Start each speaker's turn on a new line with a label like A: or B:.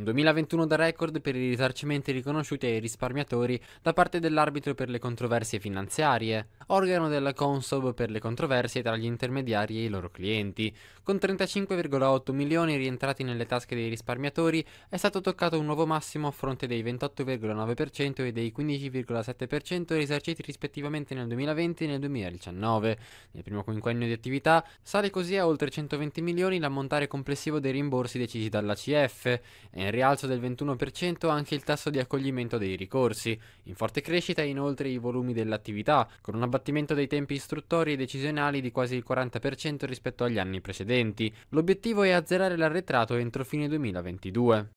A: Un 2021 da record per i risarcimenti riconosciuti ai risparmiatori da parte dell'arbitro per le controversie finanziarie, organo della Consob per le controversie tra gli intermediari e i loro clienti. Con 35,8 milioni rientrati nelle tasche dei risparmiatori è stato toccato un nuovo massimo a fronte dei 28,9% e dei 15,7% risarciti rispettivamente nel 2020 e nel 2019. Nel primo quinquennio di attività sale così a oltre 120 milioni l'ammontare complessivo dei rimborsi decisi dall'ACF rialzo del 21% anche il tasso di accoglimento dei ricorsi. In forte crescita inoltre i volumi dell'attività, con un abbattimento dei tempi istruttori e decisionali di quasi il 40% rispetto agli anni precedenti. L'obiettivo è azzerare l'arretrato entro fine 2022.